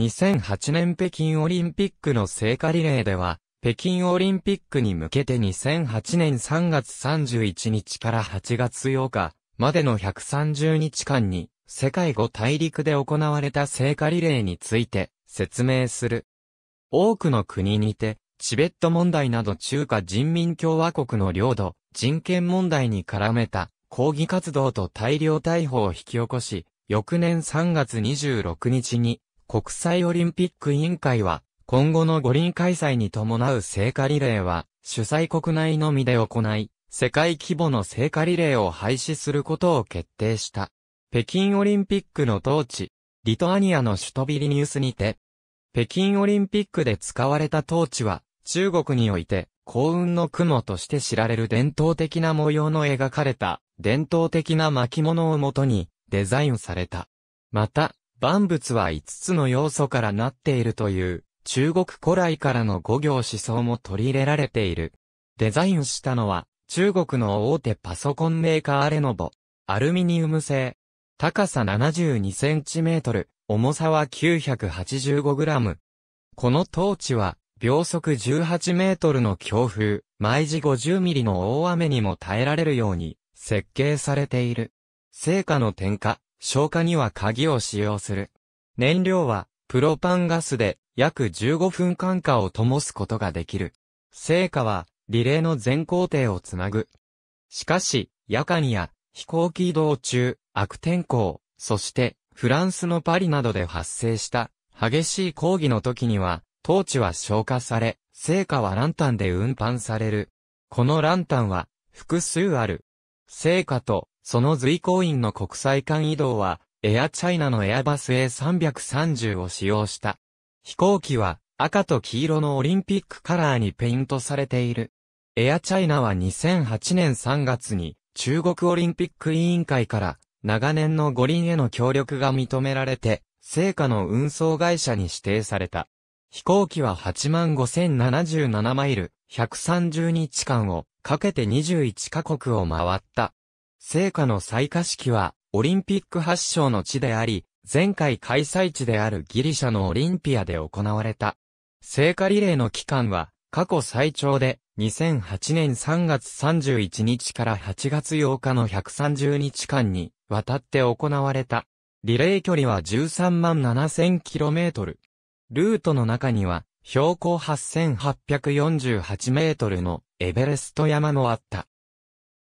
2008年北京オリンピックの聖火リレーでは、北京オリンピックに向けて2008年3月31日から8月8日までの130日間に世界5大陸で行われた聖火リレーについて説明する。多くの国にてチベット問題など中華人民共和国の領土、人権問題に絡めた抗議活動と大量逮捕を引き起こし、翌年3月26日に国際オリンピック委員会は、今後の五輪開催に伴う聖火リレーは、主催国内のみで行い、世界規模の聖火リレーを廃止することを決定した。北京オリンピックの当地、リトアニアの首都ビリニウスにて、北京オリンピックで使われた当地は、中国において、幸運の雲として知られる伝統的な模様の描かれた、伝統的な巻物をもとに、デザインされた。また、万物は5つの要素からなっているという、中国古来からの五行思想も取り入れられている。デザインしたのは、中国の大手パソコンメーカーアレノボ、アルミニウム製。高さ72センチメートル、重さは985グラム。このトーチは、秒速18メートルの強風、毎時50ミリの大雨にも耐えられるように、設計されている。成果の点火、消火には鍵を使用する。燃料は、プロパンガスで約15分間火を灯すことができる。成果は、リレーの全工程をつなぐ。しかし、夜間や飛行機移動中、悪天候、そしてフランスのパリなどで発生した激しい抗議の時には、当地は消火され、成果はランタンで運搬される。このランタンは複数ある。成果とその随行員の国際間移動は、エアチャイナのエアバス A330 を使用した。飛行機は赤と黄色のオリンピックカラーにペイントされている。エアチャイナは2008年3月に中国オリンピック委員会から長年の五輪への協力が認められて、成果の運送会社に指定された。飛行機は85,077マイル、130日間をかけて21カ国を回った。聖火の採火式は、オリンピック発祥の地であり、前回開催地であるギリシャのオリンピアで行われた。聖火リレーの期間は、過去最長で、2008年3月31日から8月8日の130日間に、渡って行われた。リレー距離は13万7 0 0 0トル。ルートの中には、標高8848メートルのエベレスト山もあった。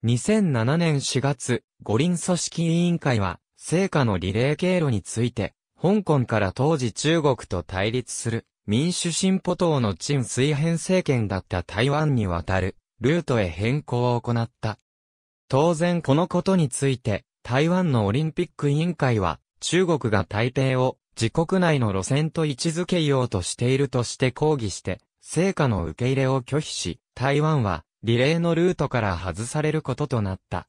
2007年4月、五輪組織委員会は、聖火のリレー経路について、香港から当時中国と対立する民主進歩党の陳水扁政権だった台湾に渡るルートへ変更を行った。当然このことについて台湾のオリンピック委員会は中国が台北を自国内の路線と位置づけようとしているとして抗議して成果の受け入れを拒否し台湾はリレーのルートから外されることとなった。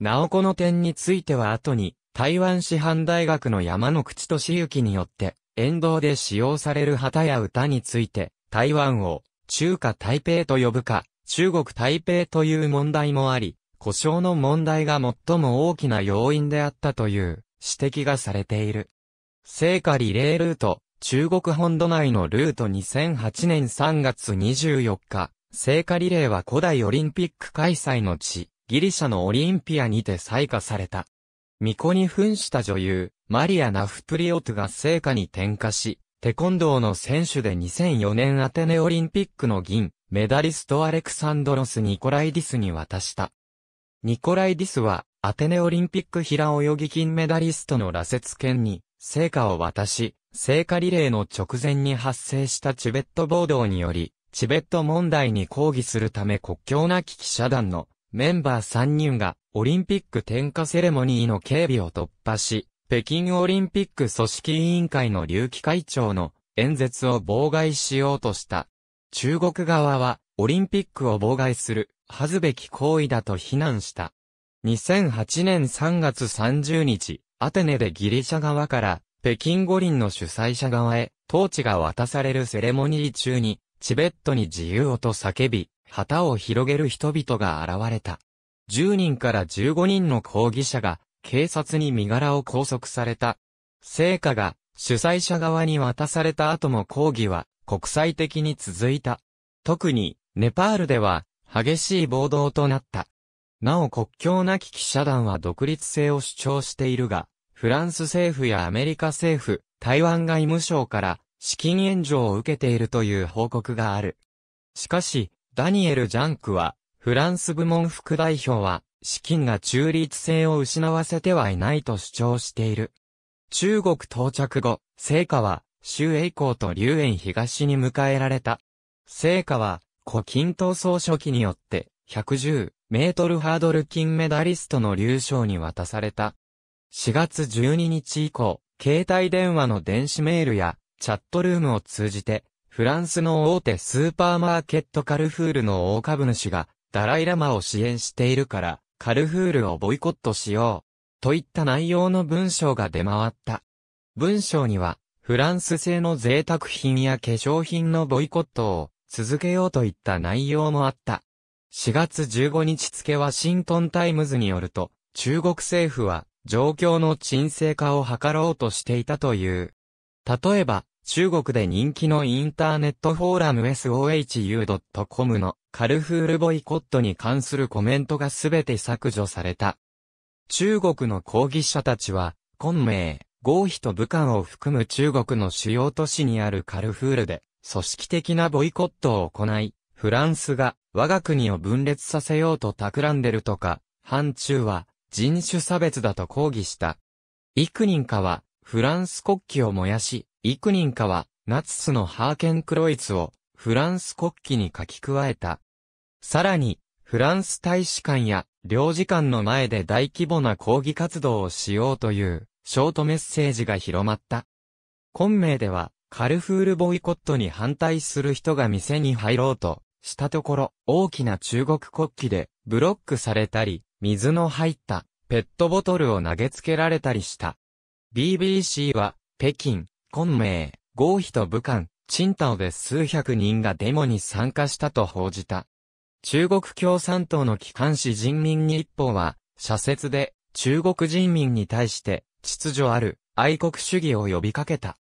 なおこの点については後に、台湾師範大学の山の口敏行によって、沿道で使用される旗や歌について、台湾を中華台北と呼ぶか、中国台北という問題もあり、故障の問題が最も大きな要因であったという指摘がされている。聖火リレールート、中国本土内のルート2008年3月24日、聖火リレーは古代オリンピック開催の地、ギリシャのオリンピアにて採火された。巫女に扮した女優、マリア・ナフプリオトが聖火に点火し、テコンドーの選手で2004年アテネオリンピックの銀、メダリストアレクサンドロス・ニコライディスに渡した。ニコライディスは、アテネオリンピック平泳ぎ金メダリストの羅刹権に、聖火を渡し、聖火リレーの直前に発生したチベット暴動により、チベット問題に抗議するため国境なき記者団のメンバー3人がオリンピック点火セレモニーの警備を突破し、北京オリンピック組織委員会の劉毅会長の演説を妨害しようとした。中国側はオリンピックを妨害する恥ずべき行為だと非難した。2008年3月30日、アテネでギリシャ側から北京五輪の主催者側へ、統治が渡されるセレモニー中に、チベットに自由をと叫び、旗を広げる人々が現れた。10人から15人の抗議者が警察に身柄を拘束された。成果が主催者側に渡された後も抗議は国際的に続いた。特にネパールでは激しい暴動となった。なお国境なき記者団は独立性を主張しているが、フランス政府やアメリカ政府、台湾外務省から資金援助を受けているという報告がある。しかし、ダニエル・ジャンクは、フランス部門副代表は、資金が中立性を失わせてはいないと主張している。中国到着後、成果は、周栄光と龍園東に迎えられた。成果は、古錦闘総書記によって、110メートルハードル金メダリストの流賞に渡された。4月12日以降、携帯電話の電子メールやチャットルームを通じて、フランスの大手スーパーマーケットカルフールの大株主が、ダライラマを支援しているから、カルフールをボイコットしよう。といった内容の文章が出回った。文章には、フランス製の贅沢品や化粧品のボイコットを続けようといった内容もあった。4月15日付ワシントンタイムズによると、中国政府は状況の沈静化を図ろうとしていたという。例えば、中国で人気のインターネットフォーラム sohu.com のカルフールボイコットに関するコメントがすべて削除された。中国の抗議者たちは、昆明、合否と武漢を含む中国の主要都市にあるカルフールで、組織的なボイコットを行い、フランスが我が国を分裂させようと企んでるとか、反中は人種差別だと抗議した。幾人かはフランス国旗を燃やし、幾人かは、ナツスのハーケンクロイツを、フランス国旗に書き加えた。さらに、フランス大使館や領事館の前で大規模な抗議活動をしようというショートメッセージが広まった。昆明ではカルフールボイコットに反対する人が店に入ろうとしたところ大きな中国国旗でブロックされたり水の入ったペットボトルを投げつけられたりした。BBC は北京、昆明、合否と武漢、青島で数百人がデモに参加したと報じた。中国共産党の機関紙人民日報は、社説で中国人民に対して秩序ある愛国主義を呼びかけた。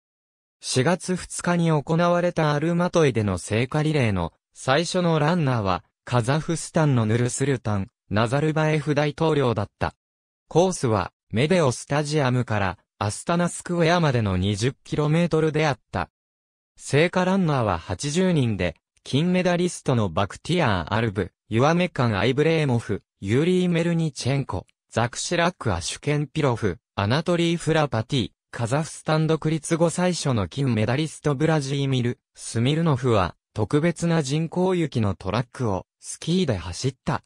4月2日に行われたアルマトイでの聖火リレーの最初のランナーは、カザフスタンのヌルスルタン、ナザルバエフ大統領だった。コースは、メデオスタジアムからアスタナスクエアまでの 20km であった。聖火ランナーは80人で、金メダリストのバクティアー・アルブ、ユアメカン・アイブレーモフ、ユーリー・メルニチェンコ、ザクシラック・アシュケンピロフ、アナトリー・フラパティ、カザフスタン独立後最初の金メダリストブラジーミル、スミルノフは、特別な人工雪のトラックを、スキーで走った。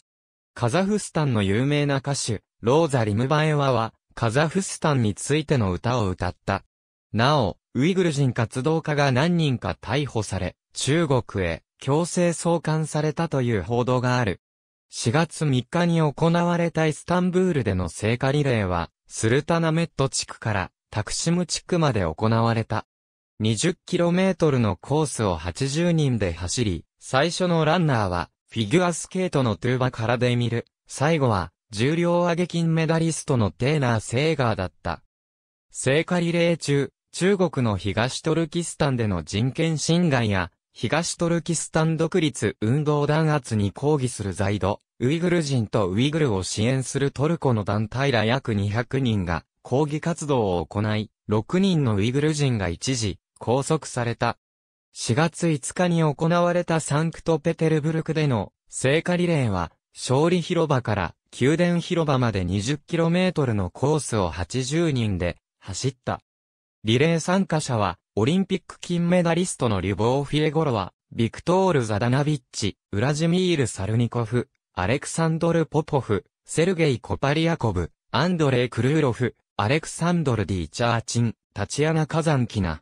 カザフスタンの有名な歌手、ローザ・リムバエワは、カザフスタンについての歌を歌った。なお、ウイグル人活動家が何人か逮捕され、中国へ強制送還されたという報道がある。4月3日に行われたイスタンブールでの聖火リレーは、スルタナメット地区からタクシム地区まで行われた。20km のコースを80人で走り、最初のランナーは、フィギュアスケートのトゥーバからで見る。最後は、重量挙げ金メダリストのテーナー・セーガーだった。聖火リレー中、中国の東トルキスタンでの人権侵害や、東トルキスタン独立運動弾圧に抗議する在度。ウイグル人とウイグルを支援するトルコの団体ら約200人が抗議活動を行い、6人のウイグル人が一時拘束された。4月5日に行われたサンクトペテルブルクでの聖火リレーは、勝利広場から宮殿広場まで 20km のコースを80人で走った。リレー参加者は、オリンピック金メダリストのリュボーフィエゴロワ、ビクトール・ザダナビッチ、ウラジミール・サルニコフ、アレクサンドル・ポポフ、セルゲイ・コパリアコブ、アンドレイ・クルーロフ、アレクサンドル・ディ・チャーチン、タチアナ・カザンキナ、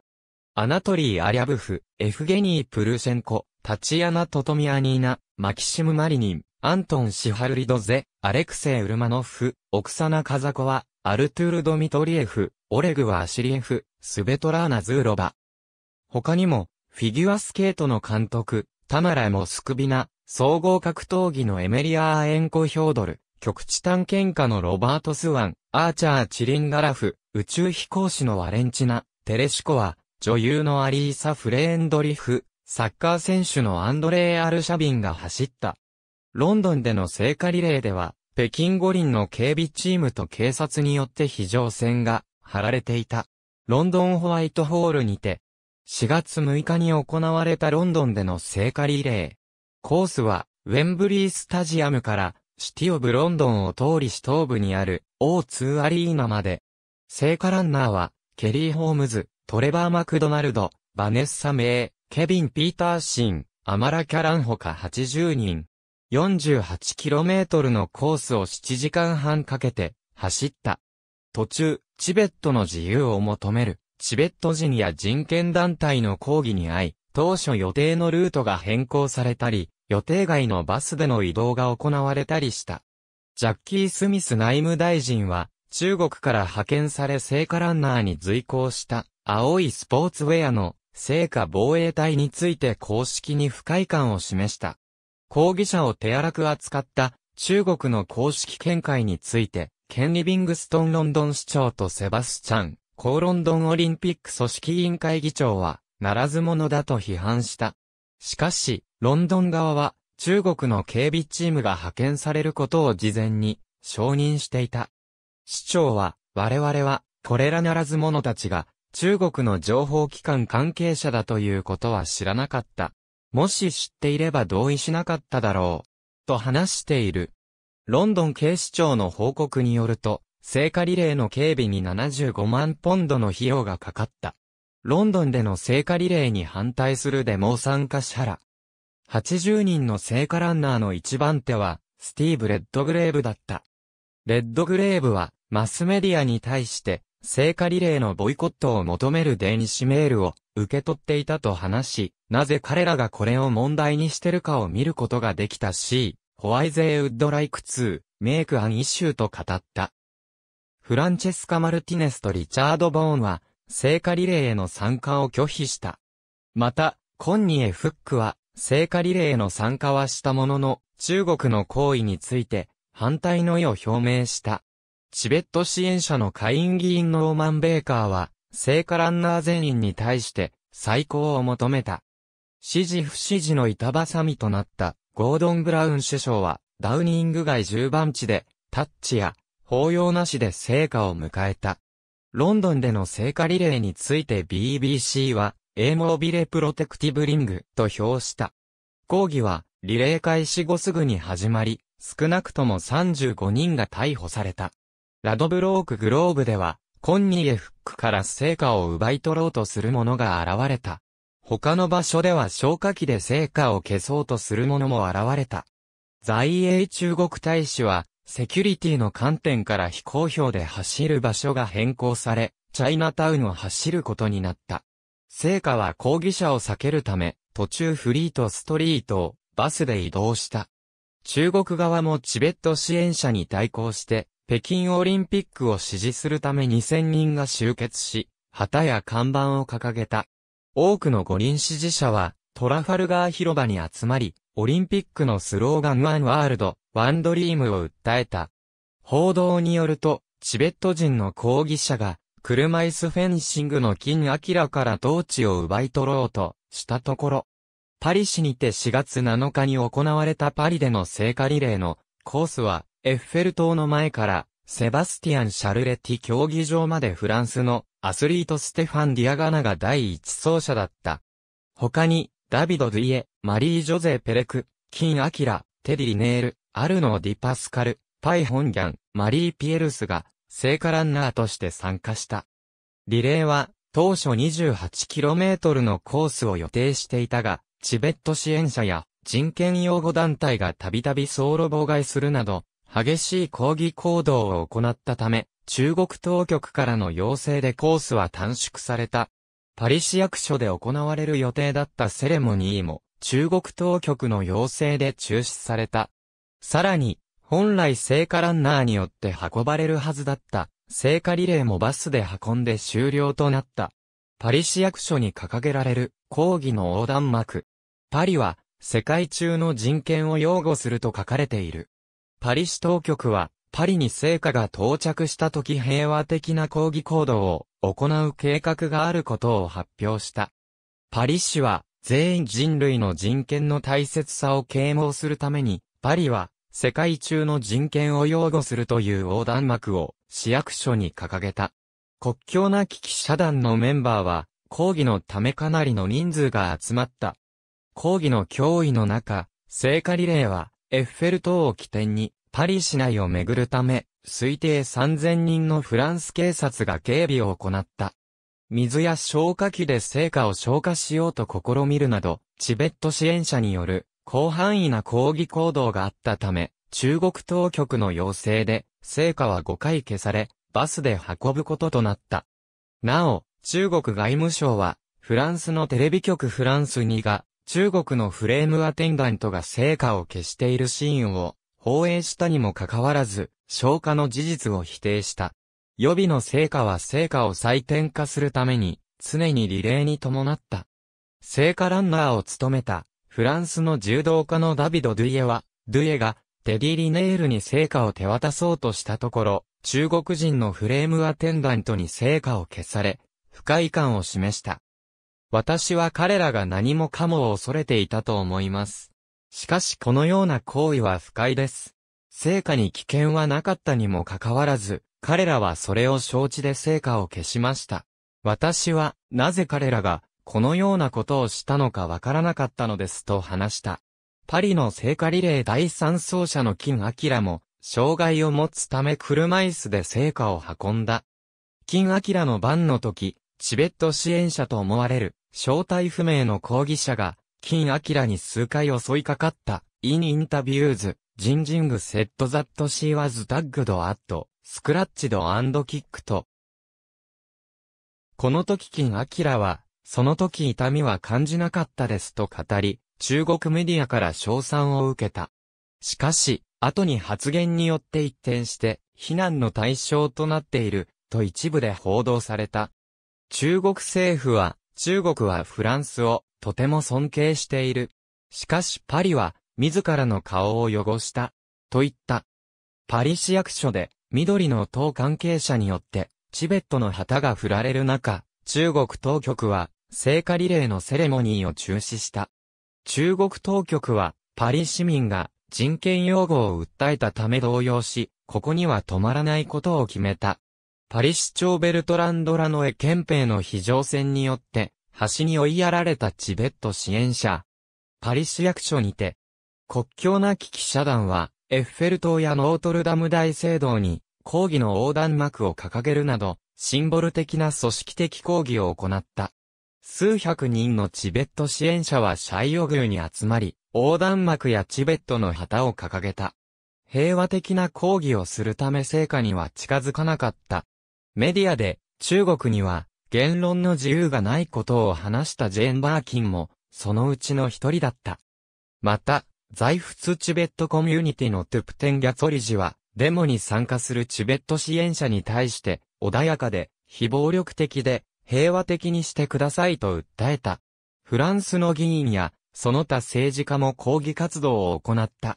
アナトリー・アリャブフ、エフゲニー・プルシェンコ、タチアナ・トトミアニーナ、マキシム・マリニン、アントン・シハルリドゼ、アレクセイ・ウルマノフ、オクサナ・カザコワ、アルトゥール・ドミトリエフ、オレグワ・シリエフ、スベトラーナ・ズーロバ。他にも、フィギュアスケートの監督、タマラ・モスクビナ、総合格闘技のエメリアーエンコ・ヒョードル、極地探検家のロバート・スワン、アーチャー・チリンガラフ、宇宙飛行士のワレンチナ、テレシコワ、女優のアリーサ・フレーンドリフ、サッカー選手のアンドレー・アルシャビンが走った。ロンドンでの聖火リレーでは、北京五輪の警備チームと警察によって非常線が張られていた。ロンドンホワイトホールにて、4月6日に行われたロンドンでの聖火リレー。コースは、ウェンブリースタジアムから、シティオブロンドンを通り市東部にある O2 アリーナまで。聖火ランナーは、ケリー・ホームズ、トレバー・マクドナルド、バネッサ・メイ、ケビン・ピーターシン、アマラ・キャランほか80人。48km のコースを7時間半かけて走った。途中、チベットの自由を求める、チベット人や人権団体の抗議に遭い、当初予定のルートが変更されたり、予定外のバスでの移動が行われたりした。ジャッキー・スミス内務大臣は、中国から派遣され聖火ランナーに随行した青いスポーツウェアの聖火防衛隊について公式に不快感を示した。抗議者を手荒く扱った中国の公式見解について、ケン・リビングストン・ロンドン市長とセバスチャン、高ロンドンオリンピック組織委員会議長は、ならず者だと批判した。しかし、ロンドン側は、中国の警備チームが派遣されることを事前に承認していた。市長は、我々は、これらならず者たちが、中国の情報機関関係者だということは知らなかった。もし知っていれば同意しなかっただろう。と話している。ロンドン警視庁の報告によると、聖火リレーの警備に75万ポンドの費用がかかった。ロンドンでの聖火リレーに反対するデモ参加者ら。80人の聖火ランナーの一番手は、スティーブ・レッドグレーブだった。レッドグレーブは、マスメディアに対して、聖火リレーのボイコットを求める電子メールを受け取っていたと話し、なぜ彼らがこれを問題にしてるかを見ることができたし、ホワイゼーウッドライク2、メイクアンイシューと語った。フランチェスカ・マルティネスとリチャード・ボーンは、聖火リレーへの参加を拒否した。また、コンニエ・フックは、聖火リレーへの参加はしたものの、中国の行為について、反対の意を表明した。チベット支援者の会員議員のローマン・ベーカーは、聖火ランナー全員に対して、再考を求めた。支持不支持の板挟みとなった、ゴードン・ブラウン首相は、ダウニング街10番地で、タッチや、法要なしで聖火を迎えた。ロンドンでの聖火リレーについて BBC は、エーモービレプロテクティブリングと評した。抗議は、リレー開始後すぐに始まり、少なくとも35人が逮捕された。ラドブロークグローブでは、コンニエフックから成果を奪い取ろうとする者が現れた。他の場所では消火器で成果を消そうとする者も現れた。在英中国大使は、セキュリティの観点から非公表で走る場所が変更され、チャイナタウンを走ることになった。成果は抗議者を避けるため、途中フリートストリートをバスで移動した。中国側もチベット支援者に対抗して、北京オリンピックを支持するため2000人が集結し、旗や看板を掲げた。多くの五輪支持者は、トラファルガー広場に集まり、オリンピックのスローガンワンワールド、ワンドリームを訴えた。報道によると、チベット人の抗議者が、車椅子フェンシングの金明から統治を奪い取ろうとしたところ、パリ市にて4月7日に行われたパリでの聖火リレーのコースはエッフェル塔の前から、セバスティアン・シャルレティ競技場までフランスのアスリートステファン・ディアガナが第一走者だった。他に、ダビド・ドゥイエ、マリー・ジョゼ・ペレク、キン・アキラ、テディ・ネール、アルノー・ディ・パスカル、パイ・ホンギャン、マリー・ピエルスが、聖火ランナーとして参加した。リレーは、当初 28km のコースを予定していたが、チベット支援者や人権擁護団体がたびたび走路妨害するなど、激しい抗議行動を行ったため、中国当局からの要請でコースは短縮された。パリ市役所で行われる予定だったセレモニーも、中国当局の要請で中止された。さらに、本来聖火ランナーによって運ばれるはずだった聖火リレーもバスで運んで終了となった。パリ市役所に掲げられる抗議の横断幕。パリは世界中の人権を擁護すると書かれている。パリ市当局は、パリに聖火が到着した時平和的な抗議行動を行う計画があることを発表した。パリ市は、全員人類の人権の大切さを啓蒙するために、パリは、世界中の人権を擁護するという横断幕を市役所に掲げた。国境なき記者団のメンバーは、抗議のためかなりの人数が集まった。抗議の脅威の中、聖火リレーは、エッフェル塔を起点に、パリ市内を巡るため、推定3000人のフランス警察が警備を行った。水や消火器で成果を消火しようと試みるなど、チベット支援者による広範囲な抗議行動があったため、中国当局の要請で、成果は5回消され、バスで運ぶこととなった。なお、中国外務省は、フランスのテレビ局フランス2が、中国のフレームアテンダントが成果を消しているシーンを放映したにもかかわらず、消化の事実を否定した。予備の成果は成果を採点化するために、常にリレーに伴った。成果ランナーを務めた、フランスの柔道家のダビド・ドゥイエは、ドゥイエが、テディ・リネールに成果を手渡そうとしたところ、中国人のフレームアテンダントに成果を消され、不快感を示した。私は彼らが何もかもを恐れていたと思います。しかしこのような行為は不快です。成果に危険はなかったにもかかわらず、彼らはそれを承知で成果を消しました。私は、なぜ彼らが、このようなことをしたのかわからなかったのですと話した。パリの聖火リレー第3走者の金明も、障害を持つため車椅子で聖火を運んだ。金明の番の時、チベット支援者と思われる、正体不明の抗議者が、金明に数回襲いかかった、in interviews, j i n g i n ット a i d that she w a ッ t a g g ド d at, s c r a この時金明は、その時痛みは感じなかったですと語り、中国メディアから称賛を受けた。しかし、後に発言によって一転して、非難の対象となっている、と一部で報道された。中国政府は、中国はフランスをとても尊敬している。しかしパリは自らの顔を汚した。と言った。パリ市役所で緑の党関係者によってチベットの旗が振られる中、中国当局は聖火リレーのセレモニーを中止した。中国当局はパリ市民が人権擁護を訴えたため動揺し、ここには止まらないことを決めた。パリ市長ベルトランド・ラノエ憲兵の非常戦によって、橋に追いやられたチベット支援者。パリ市役所にて、国境なき記者団は、エッフェル塔やノートルダム大聖堂に、抗議の横断幕を掲げるなど、シンボル的な組織的抗議を行った。数百人のチベット支援者はシャイオーに集まり、横断幕やチベットの旗を掲げた。平和的な抗議をするため成果には近づかなかった。メディアで、中国には、言論の自由がないことを話したジェーン・バーキンも、そのうちの一人だった。また、在仏チベットコミュニティのトゥプテン・ギャツォリジは、デモに参加するチベット支援者に対して、穏やかで、非暴力的で、平和的にしてくださいと訴えた。フランスの議員や、その他政治家も抗議活動を行った。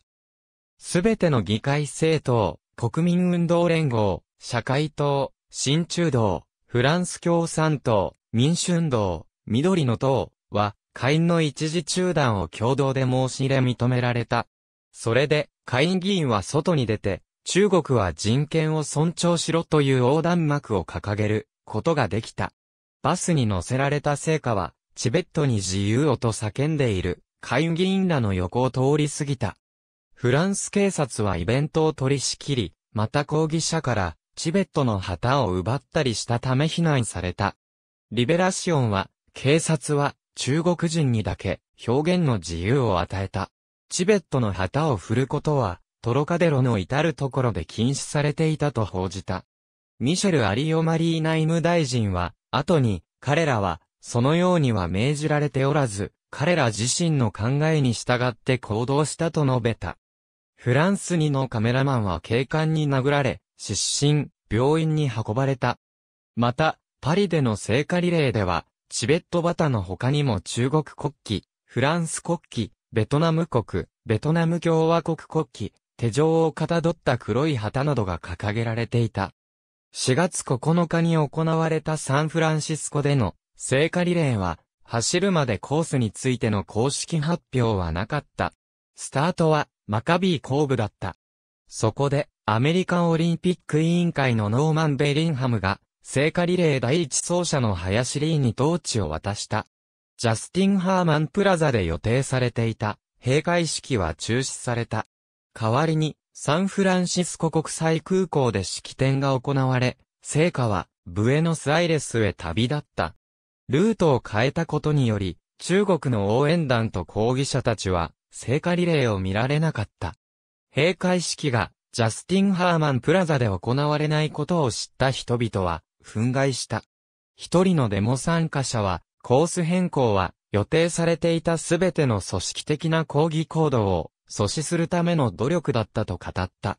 すべての議会政党、国民運動連合、社会党、新中道、フランス共産党、民主運動、緑の党は、会員の一時中断を共同で申し入れ認められた。それで、会員議員は外に出て、中国は人権を尊重しろという横断幕を掲げることができた。バスに乗せられた成果は、チベットに自由をと叫んでいる会員議員らの横を通り過ぎた。フランス警察はイベントを取り仕切り、また抗議者からチベットの旗を奪ったりしたため非難された。リベラシオンは、警察は中国人にだけ表現の自由を与えた。チベットの旗を振ることは、トロカデロの至るところで禁止されていたと報じた。ミシェル・アリオマリー内務大臣は、後に、彼らは、そのようには命じられておらず、彼ら自身の考えに従って行動したと述べた。フランス2のカメラマンは警官に殴られ、失神、病院に運ばれた。また、パリでの聖火リレーでは、チベットバタの他にも中国国旗、フランス国旗、ベトナム国、ベトナム共和国国旗、手錠をかたどった黒い旗などが掲げられていた。4月9日に行われたサンフランシスコでの聖火リレーは、走るまでコースについての公式発表はなかった。スタートはマカビー後部だった。そこで、アメリカンオリンピック委員会のノーマン・ベリンハムが、聖火リレー第一走者の林リーにトーチを渡した。ジャスティン・ハーマンプラザで予定されていた、閉会式は中止された。代わりに、サンフランシスコ国際空港で式典が行われ、聖火は、ブエノスアイレスへ旅立った。ルートを変えたことにより、中国の応援団と抗議者たちは、聖火リレーを見られなかった。閉会式がジャスティン・ハーマンプラザで行われないことを知った人々は、憤慨した。一人のデモ参加者は、コース変更は、予定されていたすべての組織的な抗議行動を、阻止するための努力だったと語った。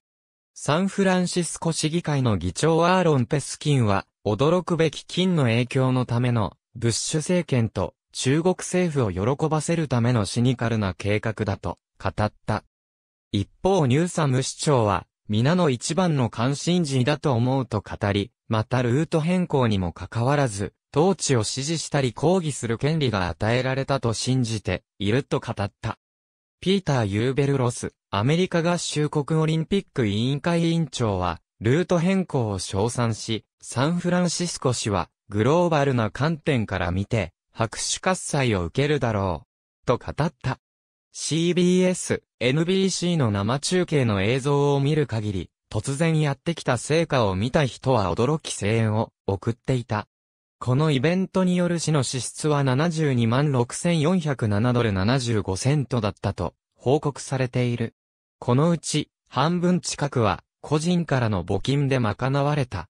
サンフランシスコ市議会の議長アーロン・ペスキンは、驚くべき金の影響のための、ブッシュ政権と中国政府を喜ばせるためのシニカルな計画だと語った。一方ニューサム市長は、皆の一番の関心事だと思うと語り、またルート変更にもかかわらず、統治を支持したり抗議する権利が与えられたと信じていると語った。ピーター・ユーベルロス、アメリカ合衆国オリンピック委員会委員長は、ルート変更を称賛し、サンフランシスコ市は、グローバルな観点から見て、拍手喝采を受けるだろう、と語った。CBS、NBC の生中継の映像を見る限り、突然やってきた成果を見た人は驚き声援を送っていた。このイベントによる市の支出は72万6407ドル75セントだったと報告されている。このうち半分近くは個人からの募金で賄われた。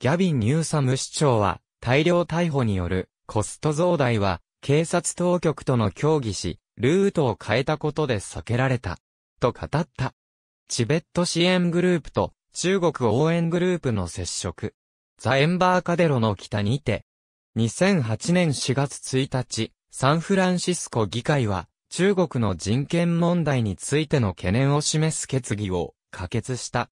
ギャビン・ニューサム市長は大量逮捕によるコスト増大は警察当局との協議し、ルートを変えたことで避けられた。と語った。チベット支援グループと中国応援グループの接触。ザ・エンバーカデロの北にて。2008年4月1日、サンフランシスコ議会は中国の人権問題についての懸念を示す決議を可決した。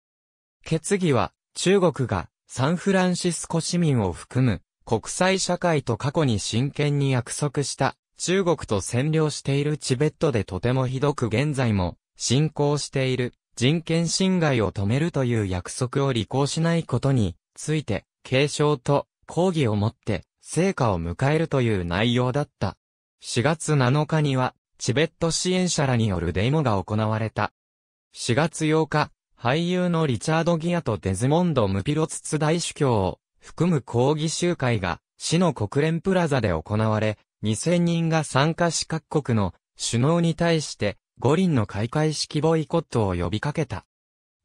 決議は中国がサンフランシスコ市民を含む国際社会と過去に真剣に約束した中国と占領しているチベットでとてもひどく現在も進行している人権侵害を止めるという約束を履行しないことについて警鐘と抗議をもって成果を迎えるという内容だった。4月7日にはチベット支援者らによるデモが行われた。4月8日、俳優のリチャード・ギアとデズモンド・ムピロツツ大主教を含む抗議集会が市の国連プラザで行われ、2000人が参加し各国の首脳に対して五輪の開会式ボイコットを呼びかけた。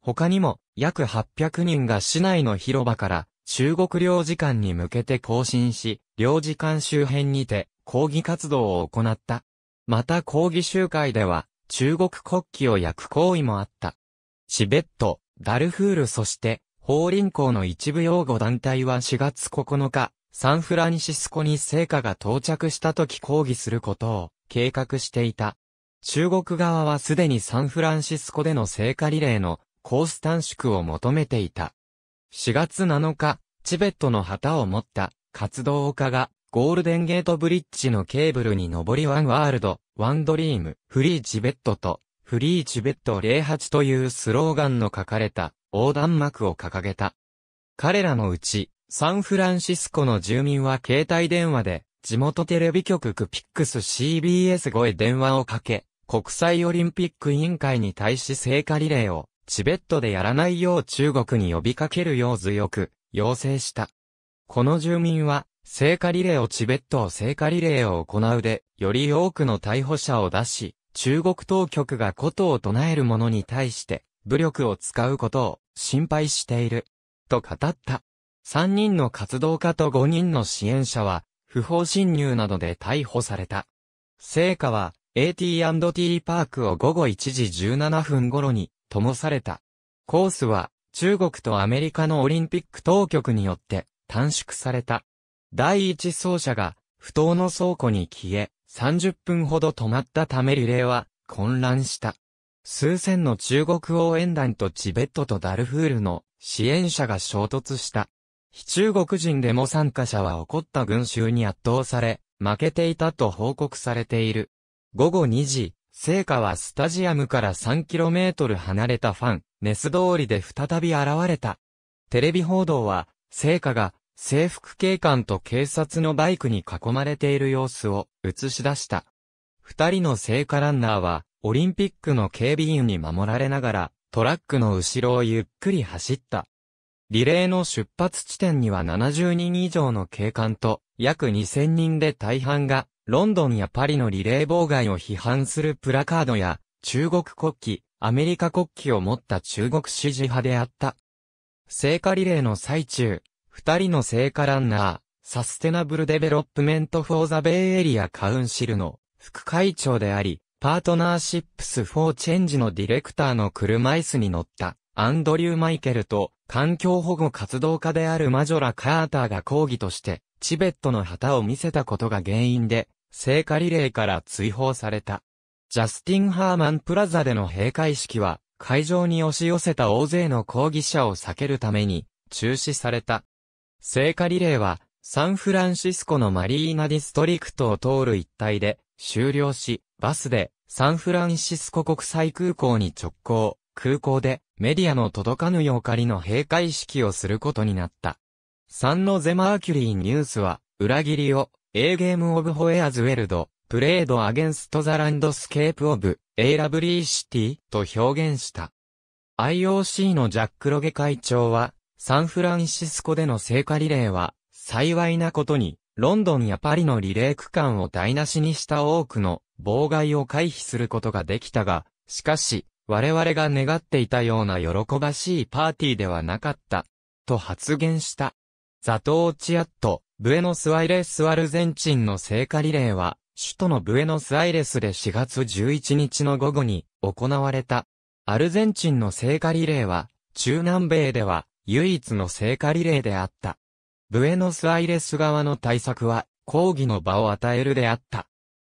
他にも約800人が市内の広場から中国領事館に向けて行進し、領事館周辺にて抗議活動を行った。また抗議集会では中国国旗を焼く行為もあった。チベット、ダルフールそして法輪校の一部擁護団体は4月9日、サンフランシスコに聖火が到着した時抗議することを計画していた。中国側はすでにサンフランシスコでの聖火リレーのコース短縮を求めていた。4月7日、チベットの旗を持った活動家がゴールデンゲートブリッジのケーブルに上りワンワールド、ワンドリーム、フリーチベットとフリーチベット08というスローガンの書かれた横断幕を掲げた。彼らのうち、サンフランシスコの住民は携帯電話で、地元テレビ局クピックス CBS 5へ電話をかけ、国際オリンピック委員会に対し聖火リレーを、チベットでやらないよう中国に呼びかけるよう強く、要請した。この住民は、聖火リレーをチベットを聖火リレーを行うで、より多くの逮捕者を出し、中国当局がことを唱える者に対して、武力を使うことを心配している。と語った。3人の活動家と5人の支援者は、不法侵入などで逮捕された。成果は、AT&T パークを午後1時17分頃に、灯された。コースは、中国とアメリカのオリンピック当局によって、短縮された。第一走者が、不当の倉庫に消え、30分ほど止まったためリレーは、混乱した。数千の中国応援団とチベットとダルフールの支援者が衝突した。非中国人デモ参加者は怒った群衆に圧倒され、負けていたと報告されている。午後2時、聖火はスタジアムから 3km 離れたファン、ネス通りで再び現れた。テレビ報道は、聖火が制服警官と警察のバイクに囲まれている様子を映し出した。二人の聖火ランナーは、オリンピックの警備員に守られながら、トラックの後ろをゆっくり走った。リレーの出発地点には70人以上の警官と、約2000人で大半が、ロンドンやパリのリレー妨害を批判するプラカードや、中国国旗、アメリカ国旗を持った中国支持派であった。聖火リレーの最中、二人の聖火ランナー、サステナブルデベロップメントフォーザベイエリアカウンシルの副会長であり、パートナーシップス・フォー・チェンジのディレクターの車椅子に乗った、アンドリュー・マイケルと、環境保護活動家であるマジョラ・カーターが抗議として、チベットの旗を見せたことが原因で、聖火リレーから追放された。ジャスティン・ハーマン・プラザでの閉会式は、会場に押し寄せた大勢の抗議者を避けるために、中止された。聖火リレーは、サンフランシスコのマリーナディストリクトを通る一帯で、終了し、バスで、サンフランシスコ国際空港に直行、空港でメディアの届かぬようかりの閉会式をすることになった。サンノゼマーキュリーニュースは、裏切りを、A Game of Hoeas Weld, Played Against the Landscape of, A Lovely City と表現した。IOC のジャック・ロゲ会長は、サンフランシスコでの聖火リレーは、幸いなことに、ロンドンやパリのリレー区間を台無しにした多くの妨害を回避することができたが、しかし、我々が願っていたような喜ばしいパーティーではなかった、と発言した。ザトーチアット、ブエノスアイレスアルゼンチンの聖火リレーは、首都のブエノスアイレスで4月11日の午後に行われた。アルゼンチンの聖火リレーは、中南米では唯一の聖火リレーであった。ブエノスアイレス側の対策は、抗議の場を与えるであった。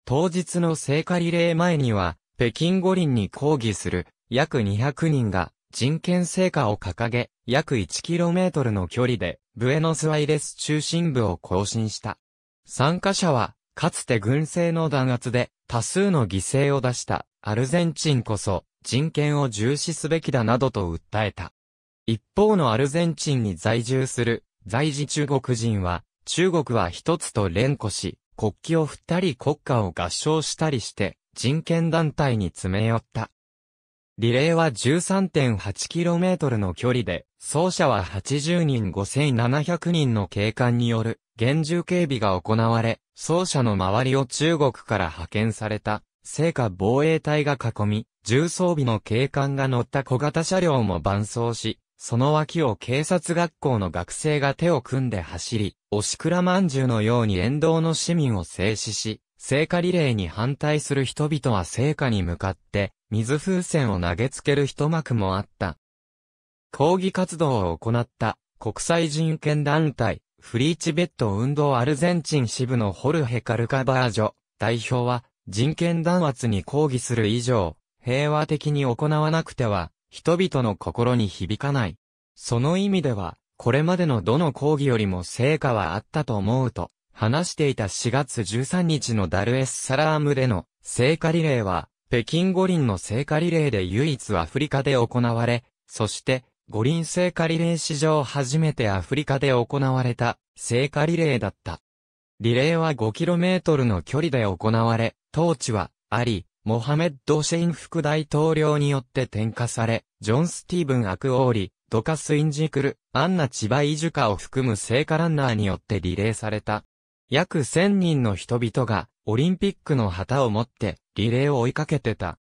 当日の聖火リレー前には、北京五輪に抗議する約200人が人権成果を掲げ、約 1km の距離でブエノスアイレス中心部を更新した。参加者は、かつて軍政の弾圧で多数の犠牲を出したアルゼンチンこそ人権を重視すべきだなどと訴えた。一方のアルゼンチンに在住する在時中国人は、中国は一つと連呼し、国旗を振ったり国歌を合唱したりして、人権団体に詰め寄った。リレーは 13.8km の距離で、走者は80人5700人の警官による厳重警備が行われ、走者の周りを中国から派遣された、聖火防衛隊が囲み、重装備の警官が乗った小型車両も伴走し、その脇を警察学校の学生が手を組んで走り、おしくらまんじゅうのように沿道の市民を制止し、聖火リレーに反対する人々は聖火に向かって、水風船を投げつける一幕もあった。抗議活動を行った国際人権団体、フリーチベット運動アルゼンチン支部のホルヘ・カルカバージョ代表は人権弾圧に抗議する以上、平和的に行わなくては人々の心に響かない。その意味では、これまでのどの講義よりも成果はあったと思うと、話していた4月13日のダルエスサラームでの聖火リレーは、北京五輪の聖火リレーで唯一アフリカで行われ、そして、五輪聖火リレー史上初めてアフリカで行われた聖火リレーだった。リレーは 5km の距離で行われ、当地は、あり、モハメッド・シェイン副大統領によって転嫁され、ジョン・スティーブン・アクオーリ、ドカス・インジクル、アンナ・チバイジュカを含む聖火ランナーによってリレーされた。約1000人の人々が、オリンピックの旗を持って、リレーを追いかけてた。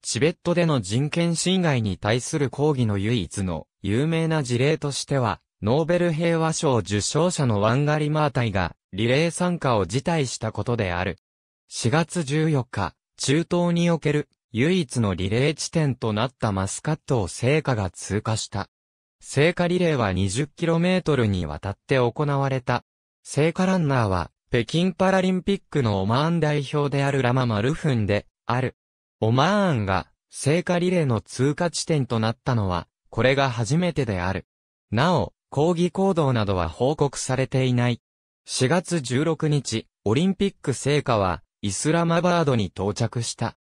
チベットでの人権侵害に対する抗議の唯一の有名な事例としては、ノーベル平和賞受賞者のワンガリマータイがリレー参加を辞退したことである。4月14日、中東における唯一のリレー地点となったマスカットを聖火が通過した。聖火リレーは 20km にわたって行われた。聖火ランナーは北京パラリンピックのオマーン代表であるラママルフンである。オマーンが聖火リレーの通過地点となったのはこれが初めてである。なお、抗議行動などは報告されていない。4月16日、オリンピック聖火は、イスラマバードに到着した。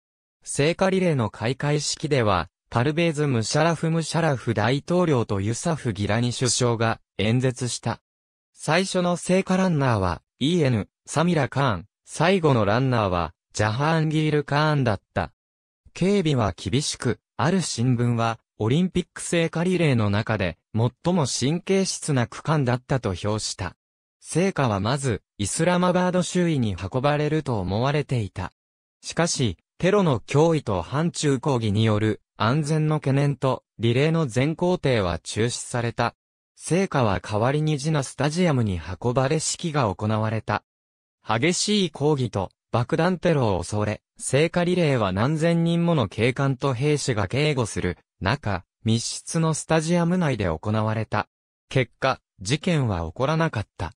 聖火リレーの開会式では、パルベーズ・ムシャラフ・ムシャラフ大統領とユサフ・ギラニ首相が演説した。最初の聖火ランナーは EN、サミラ・カーン、最後のランナーはジャハーンギール・カーンだった。警備は厳しく、ある新聞は、オリンピック聖火リレーの中で、最も神経質な区間だったと評した。聖火はまず、イスラマバード周囲に運ばれると思われていた。しかし、テロの脅威と反中抗議による安全の懸念と、リレーの全行程は中止された。聖火は代わりにジナスタジアムに運ばれ式が行われた。激しい抗議と爆弾テロを恐れ、聖火リレーは何千人もの警官と兵士が警護する中、密室のスタジアム内で行われた。結果、事件は起こらなかった。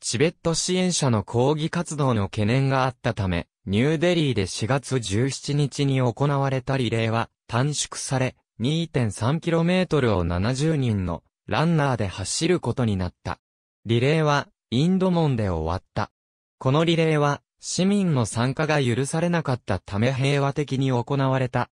チベット支援者の抗議活動の懸念があったため、ニューデリーで4月17日に行われたリレーは短縮され、2.3km を70人のランナーで走ることになった。リレーはインド門で終わった。このリレーは市民の参加が許されなかったため平和的に行われた。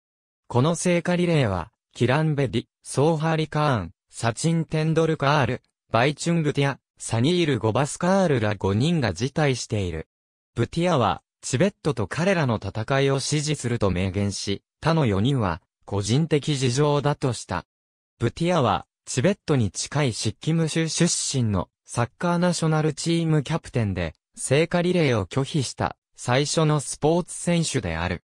この聖火リレーは、キランベディ、ソーハリカーン、サチン・テンドルカール、バイチュングティア、サニール・ゴバスカールら5人が辞退している。ブティアは、チベットと彼らの戦いを支持すると明言し、他の4人は、個人的事情だとした。ブティアは、チベットに近いシッキム州出身のサッカーナショナルチームキャプテンで、聖火リレーを拒否した最初のスポーツ選手である。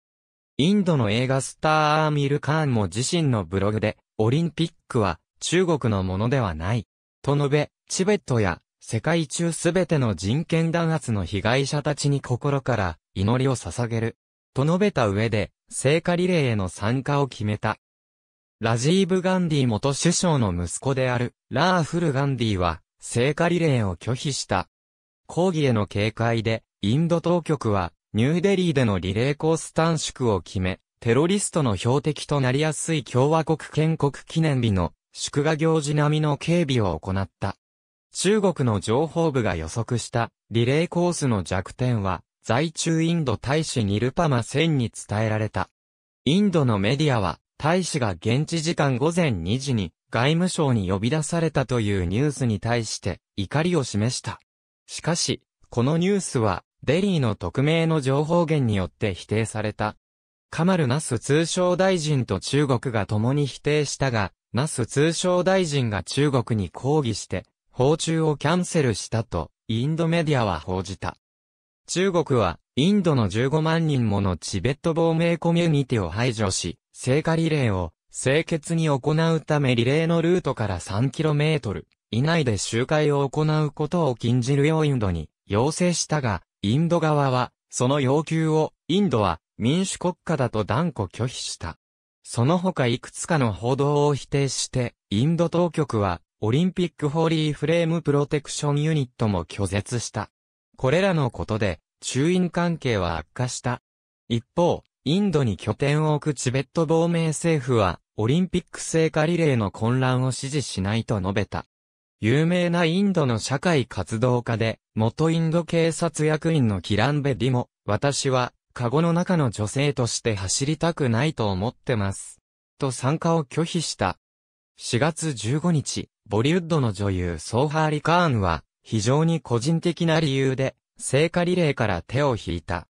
インドの映画スターアーミル・カーンも自身のブログで、オリンピックは中国のものではない、と述べ、チベットや世界中すべての人権弾圧の被害者たちに心から祈りを捧げる。と述べた上で、聖火リレーへの参加を決めた。ラジーブ・ガンディ元首相の息子である、ラーフル・ガンディは、聖火リレーを拒否した。抗議への警戒で、インド当局は、ニューデリーでのリレーコース短縮を決め、テロリストの標的となりやすい共和国建国記念日の祝賀行事並みの警備を行った。中国の情報部が予測したリレーコースの弱点は、在中インド大使ニルパマ戦に伝えられた。インドのメディアは、大使が現地時間午前2時に外務省に呼び出されたというニュースに対して怒りを示した。しかし、このニュースは、デリーの匿名の情報源によって否定された。カマル・ナス通商大臣と中国が共に否定したが、ナス通商大臣が中国に抗議して、訪中をキャンセルしたと、インドメディアは報じた。中国は、インドの15万人ものチベット亡命コミュニティを排除し、聖火リレーを、清潔に行うためリレーのルートから 3km 以内で集会を行うことを禁じるようインドに要請したが、インド側は、その要求を、インドは民主国家だと断固拒否した。その他いくつかの報道を否定して、インド当局は、オリンピックホーリーフレームプロテクションユニットも拒絶した。これらのことで、中印関係は悪化した。一方、インドに拠点を置くチベット亡命政府は、オリンピック聖火リレーの混乱を支持しないと述べた。有名なインドの社会活動家で、元インド警察役員のキランベディも、私は、カゴの中の女性として走りたくないと思ってます。と参加を拒否した。4月15日、ボリウッドの女優ソーハーリ・カーンは、非常に個人的な理由で、聖火リレーから手を引いた。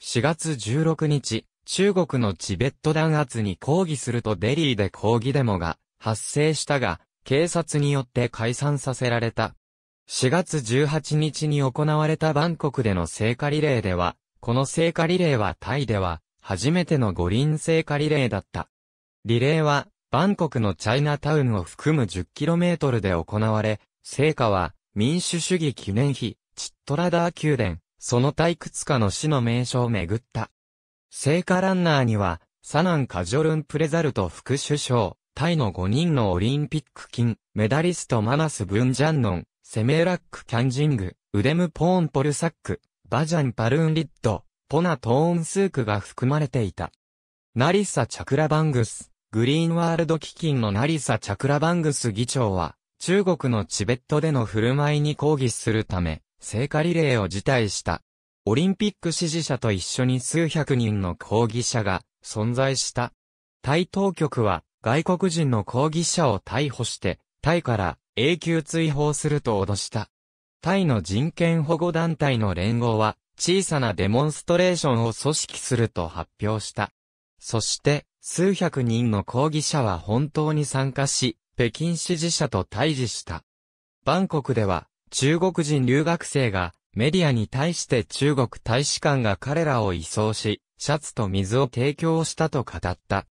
4月16日、中国のチベット弾圧に抗議するとデリーで抗議デモが発生したが、警察によって解散させられた。4月18日に行われたバンコクでの聖火リレーでは、この聖火リレーはタイでは初めての五輪聖火リレーだった。リレーはバンコクのチャイナタウンを含む 10km で行われ、聖火は民主主義記念碑、チットラダー宮殿、その退屈くかの死の名所を巡った。聖火ランナーには、サナン・カジョルン・プレザルト副首相、タイの5人のオリンピック金、メダリストマナス・ブンジャンノン、セメーラック・キャンジング、ウデム・ポーン・ポルサック、バジャン・パルーン・リッド、ポナ・トーン・スークが含まれていた。ナリッサ・チャクラバングス、グリーンワールド基金のナリサ・チャクラバングス議長は、中国のチベットでの振る舞いに抗議するため、聖火リレーを辞退した。オリンピック支持者と一緒に数百人の抗議者が存在した。タイ当局は外国人の抗議者を逮捕して、タイから永久追放すると脅した。タイの人権保護団体の連合は小さなデモンストレーションを組織すると発表した。そして、数百人の抗議者は本当に参加し、北京支持者と対峙した。バンコクでは、中国人留学生が、メディアに対して中国大使館が彼らを移送し、シャツと水を提供したと語った。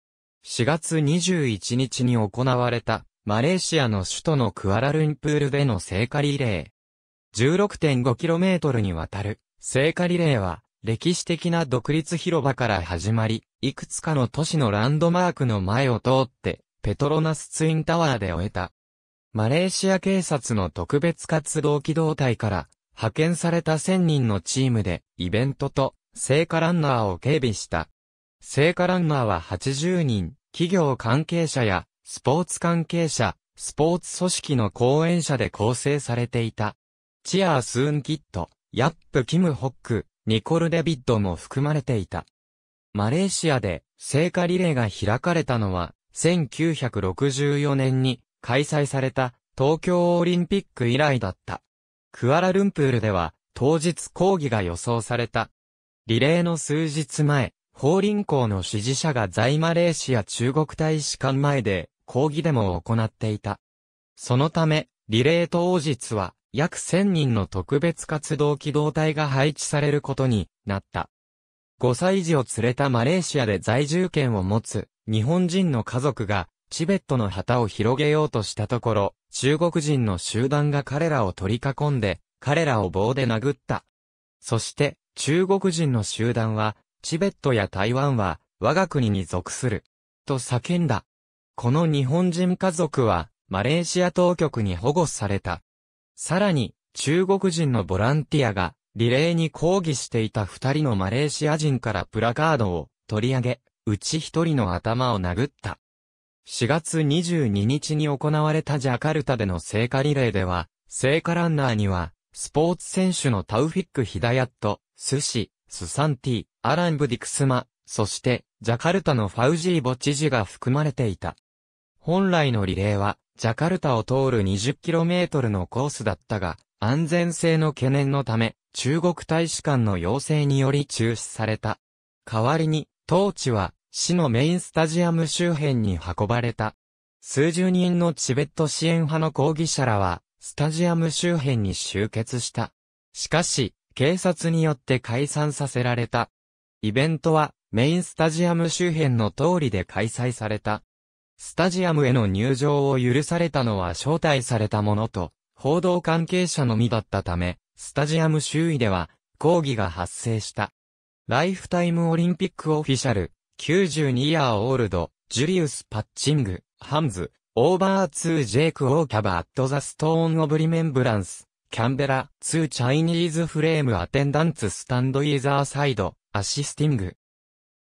4月21日に行われた、マレーシアの首都のクアラルンプールでの聖火リレー。16.5km にわたる、聖火リレーは、歴史的な独立広場から始まり、いくつかの都市のランドマークの前を通って、ペトロナスツインタワーで終えた。マレーシア警察の特別活動機動隊から派遣された1000人のチームでイベントと聖火ランナーを警備した。聖火ランナーは80人、企業関係者やスポーツ関係者、スポーツ組織の講演者で構成されていた。チアー・スーン・キット、ヤップ・キム・ホック、ニコル・デビッドも含まれていた。マレーシアで聖火リレーが開かれたのは、1964年に開催された東京オリンピック以来だった。クアラルンプールでは当日抗議が予想された。リレーの数日前、法輪校の支持者が在マレーシア中国大使館前で抗議デモを行っていた。そのため、リレー当日は約1000人の特別活動機動隊が配置されることになった。5歳児を連れたマレーシアで在住権を持つ日本人の家族がチベットの旗を広げようとしたところ、中国人の集団が彼らを取り囲んで、彼らを棒で殴った。そして、中国人の集団は、チベットや台湾は、我が国に属する。と叫んだ。この日本人家族は、マレーシア当局に保護された。さらに、中国人のボランティアが、リレーに抗議していた二人のマレーシア人からプラカードを取り上げ、うち一人の頭を殴った。4月22日に行われたジャカルタでの聖火リレーでは、聖火ランナーには、スポーツ選手のタウフィック・ヒダヤット、スシ、スサンティ、アラン・ブディクスマ、そして、ジャカルタのファウジーボ知事が含まれていた。本来のリレーは、ジャカルタを通る 20km のコースだったが、安全性の懸念のため、中国大使館の要請により中止された。代わりに、当地は、市のメインスタジアム周辺に運ばれた。数十人のチベット支援派の抗議者らは、スタジアム周辺に集結した。しかし、警察によって解散させられた。イベントは、メインスタジアム周辺の通りで開催された。スタジアムへの入場を許されたのは招待されたものと、報道関係者のみだったため、スタジアム周囲では抗議が発生した。ライフタイムオリンピックオフィシャル、92イヤーオールド、ジュリウス・パッチング、ハンズ、オーバーツー・ジェイク・オーキャバー・アット・ザ・ストーン・オブ・リメンブランス、キャンベラ、ツー・チャイニーズ・フレーム・アテンダンツ・スタンド・イーザー・サイド、アシスティング。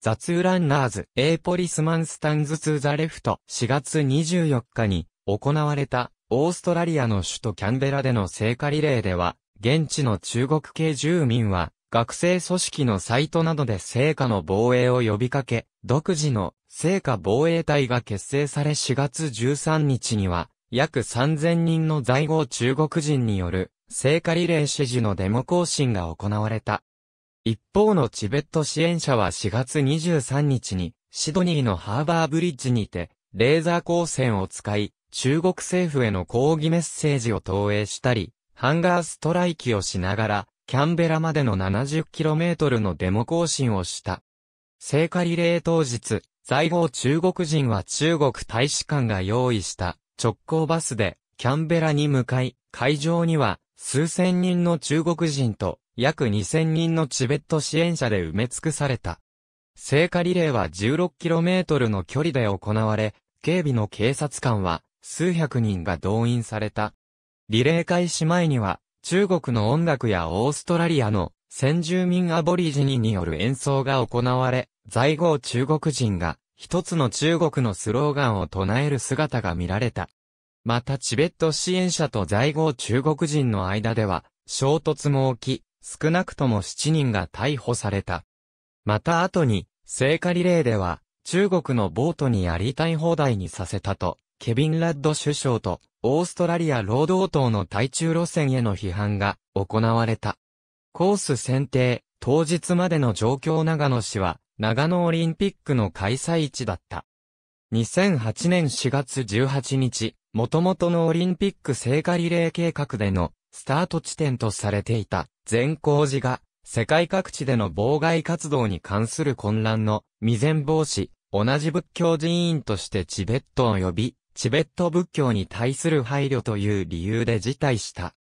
ザ・ツー・ランナーズ、エーポリスマン・スタンズ・ツー・ザ・レフト、4月24日に行われたオーストラリアの首都キャンベラでの聖火リレーでは、現地の中国系住民は、学生組織のサイトなどで聖火の防衛を呼びかけ、独自の聖火防衛隊が結成され4月13日には、約3000人の在郷中国人による聖火リレー支持のデモ行進が行われた。一方のチベット支援者は4月23日にシドニーのハーバーブリッジにてレーザー光線を使い中国政府への抗議メッセージを投影したり、ハンガーストライキをしながら、キャンベラまでの 70km のデモ行進をした。聖火リレー当日、在郷中国人は中国大使館が用意した直行バスでキャンベラに向かい、会場には数千人の中国人と約2000人のチベット支援者で埋め尽くされた。聖火リレーは 16km の距離で行われ、警備の警察官は数百人が動員された。リレー開始前には、中国の音楽やオーストラリアの先住民アボリジニによる演奏が行われ、在郷中国人が一つの中国のスローガンを唱える姿が見られた。またチベット支援者と在郷中国人の間では衝突も起き、少なくとも7人が逮捕された。また後に、聖火リレーでは中国のボートにやりたい放題にさせたとケビン・ラッド首相と、オーストラリア労働党の対中路線への批判が行われた。コース選定、当日までの状況長野市は、長野オリンピックの開催地だった。2008年4月18日、元々のオリンピック聖火リレー計画でのスタート地点とされていた善光寺が世界各地での妨害活動に関する混乱の未然防止、同じ仏教寺院としてチベットを呼び、チベット仏教に対する配慮という理由で辞退した。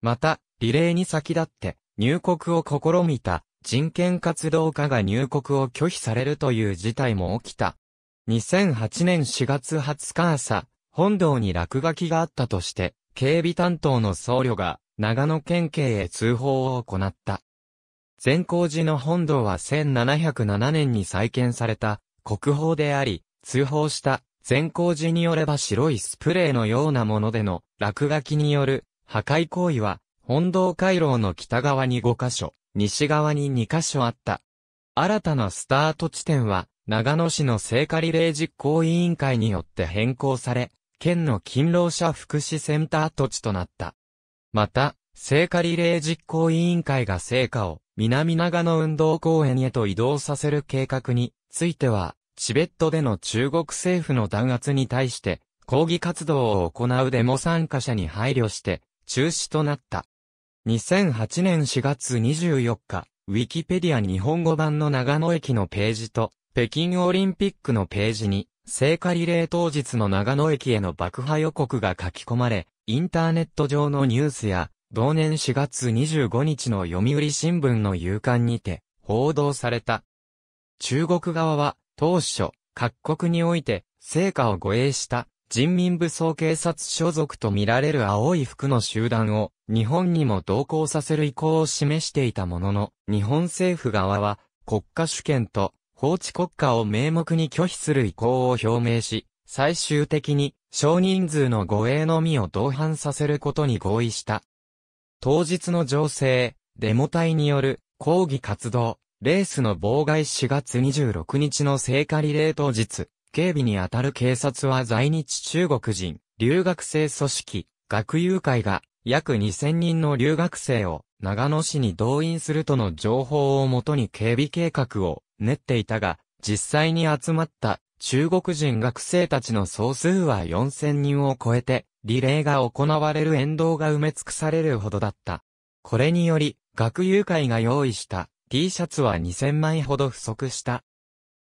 また、リレーに先立って入国を試みた人権活動家が入国を拒否されるという事態も起きた。2008年4月20日朝、本堂に落書きがあったとして、警備担当の僧侶が長野県警へ通報を行った。善光寺の本堂は1707年に再建された国宝であり、通報した善光寺によれば白いスプレーのようなものでの落書きによる破壊行為は、本堂回廊の北側に5カ所、西側に2カ所あった。新たなスタート地点は、長野市の聖火リレー実行委員会によって変更され、県の勤労者福祉センター土地となった。また、聖火リレー実行委員会が聖火を南長野運動公園へと移動させる計画については、チベットでの中国政府の弾圧に対して、抗議活動を行うデモ参加者に配慮して、中止となった。2008年4月24日、ウィキペディア日本語版の長野駅のページと、北京オリンピックのページに、聖火リレー当日の長野駅への爆破予告が書き込まれ、インターネット上のニュースや、同年4月25日の読売新聞の夕刊にて、報道された。中国側は、当初、各国において、成果を護衛した人民武装警察所属と見られる青い服の集団を日本にも同行させる意向を示していたものの、日本政府側は国家主権と法治国家を名目に拒否する意向を表明し、最終的に少人数の護衛のみを同伴させることに合意した。当日の情勢、デモ隊による抗議活動、レースの妨害4月26日の聖火リレー当日、警備に当たる警察は在日中国人、留学生組織、学友会が約2000人の留学生を長野市に動員するとの情報をもとに警備計画を練っていたが、実際に集まった中国人学生たちの総数は4000人を超えて、リレーが行われる沿道が埋め尽くされるほどだった。これにより、学友会が用意した T シャツは2000枚ほど不足した。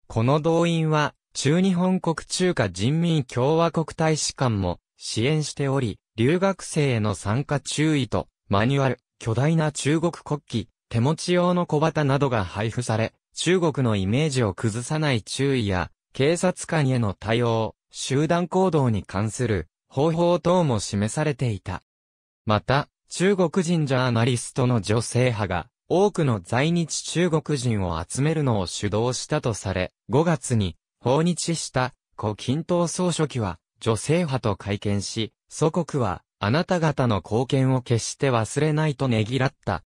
この動員は、中日本国中華人民共和国大使館も支援しており、留学生への参加注意と、マニュアル、巨大な中国国旗、手持ち用の小旗などが配布され、中国のイメージを崩さない注意や、警察官への対応、集団行動に関する方法等も示されていた。また、中国人ジャーナリストの女性派が、多くの在日中国人を集めるのを主導したとされ、5月に訪日した胡錦涛総書記は女性派と会見し、祖国はあなた方の貢献を決して忘れないとねぎらった。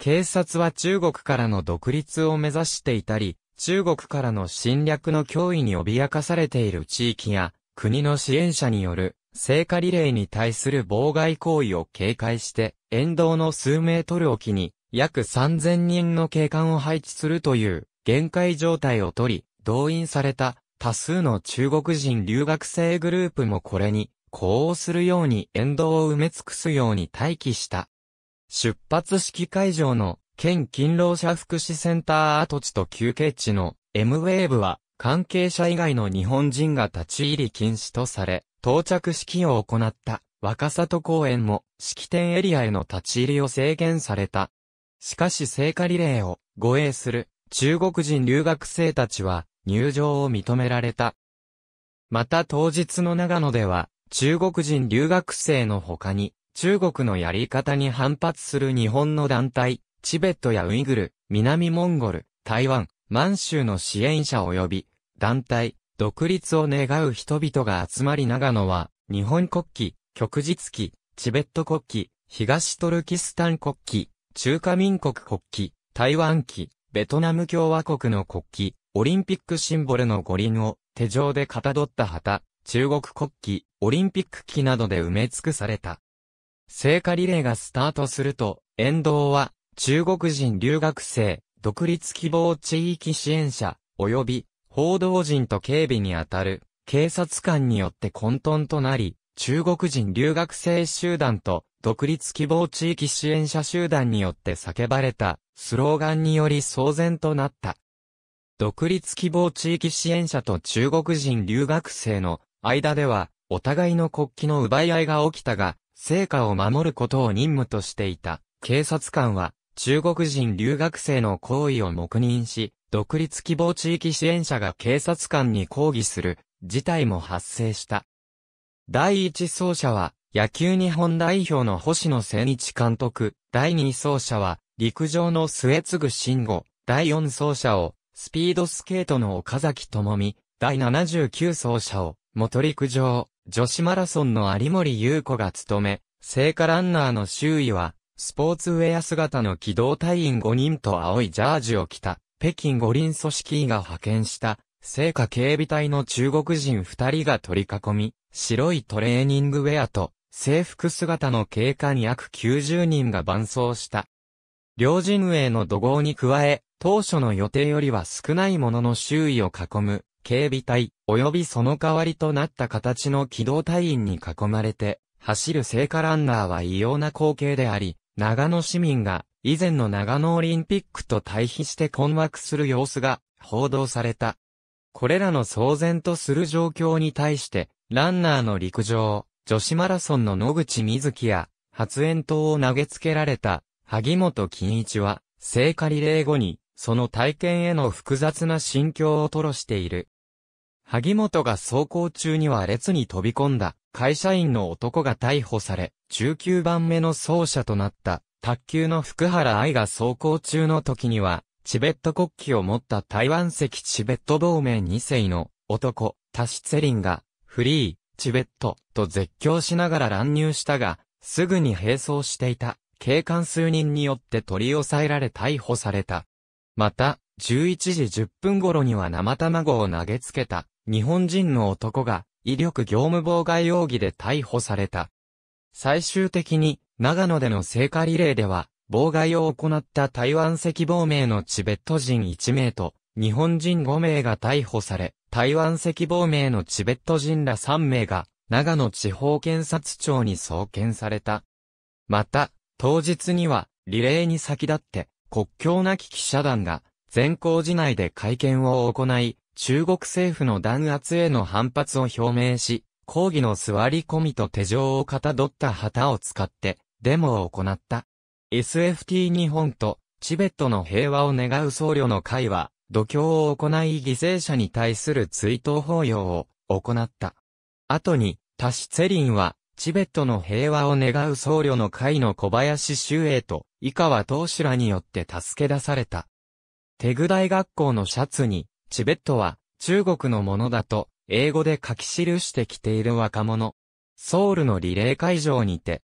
警察は中国からの独立を目指していたり、中国からの侵略の脅威に脅かされている地域や、国の支援者による聖火リレーに対する妨害行為を警戒して、沿道の数メートル沖に約3000人の警官を配置するという限界状態をとり、動員された多数の中国人留学生グループもこれに呼応するように沿道を埋め尽くすように待機した。出発式会場の県勤労者福祉センター跡地と休憩地の M ウェーブは関係者以外の日本人が立ち入り禁止とされ、到着式を行った若里公園も式典エリアへの立ち入りを制限された。しかし聖火リレーを護衛する中国人留学生たちは入場を認められた。また当日の長野では中国人留学生の他に中国のやり方に反発する日本の団体、チベットやウイグル、南モンゴル、台湾、満州の支援者及び団体、独立を願う人々が集まり長野は日本国旗、旭日旗、チベット国旗、東トルキスタン国旗、中華民国国旗、台湾旗、ベトナム共和国の国旗、オリンピックシンボルの五輪を手錠でかたどった旗、中国国旗、オリンピック旗などで埋め尽くされた。聖火リレーがスタートすると、沿道は中国人留学生、独立希望地域支援者、及び報道陣と警備にあたる警察官によって混沌となり、中国人留学生集団と独立希望地域支援者集団によって叫ばれた、スローガンにより騒然となった。独立希望地域支援者と中国人留学生の間では、お互いの国旗の奪い合いが起きたが、成果を守ることを任務としていた警察官は、中国人留学生の行為を黙認し、独立希望地域支援者が警察官に抗議する事態も発生した。第一走者は、野球日本代表の星野千一監督、第2走者は、陸上の末継慎吾、第4走者を、スピードスケートの岡崎智美、第79走者を、元陸上、女子マラソンの有森優子が務め、聖火ランナーの周囲は、スポーツウェア姿の機動隊員5人と青いジャージを着た、北京五輪組織委が派遣した、聖火警備隊の中国人2人が取り囲み、白いトレーニングウェアと制服姿の警官約90人が伴走した。両陣営の怒号に加え、当初の予定よりは少ないものの周囲を囲む、警備隊、及びその代わりとなった形の機動隊員に囲まれて、走る聖火ランナーは異様な光景であり、長野市民が、以前の長野オリンピックと対比して困惑する様子が、報道された。これらの騒然とする状況に対して、ランナーの陸上、女子マラソンの野口みずきや、発煙筒を投げつけられた、萩本欽一は、聖火リレー後に、その体験への複雑な心境を吐露している。萩本が走行中には列に飛び込んだ会社員の男が逮捕され、19番目の走者となった卓球の福原愛が走行中の時には、チベット国旗を持った台湾籍チベット同盟2世の男、タシツェリンが、フリー、チベット、と絶叫しながら乱入したが、すぐに並走していた、警官数人によって取り押さえられ逮捕された。また、11時10分頃には生卵を投げつけた、日本人の男が、威力業務妨害容疑で逮捕された。最終的に、長野での聖火リレーでは、妨害を行った台湾赤亡命のチベット人1名と、日本人5名が逮捕され、台湾赤亡命のチベット人ら3名が、長野地方検察庁に送検された。また、当日には、リレーに先立って、国境なき記者団が、全校寺内で会見を行い、中国政府の弾圧への反発を表明し、抗議の座り込みと手錠をかたどった旗を使って、デモを行った。SFT 日本と、チベットの平和を願う僧侶の会は、度胸を行い犠牲者に対する追悼法要を行った。後に、タシツェリンは、チベットの平和を願う僧侶の会の小林修英と、以下は当主らによって助け出された。テグ大学校のシャツに、チベットは中国のものだと、英語で書き記してきている若者。ソウルのリレー会場にて、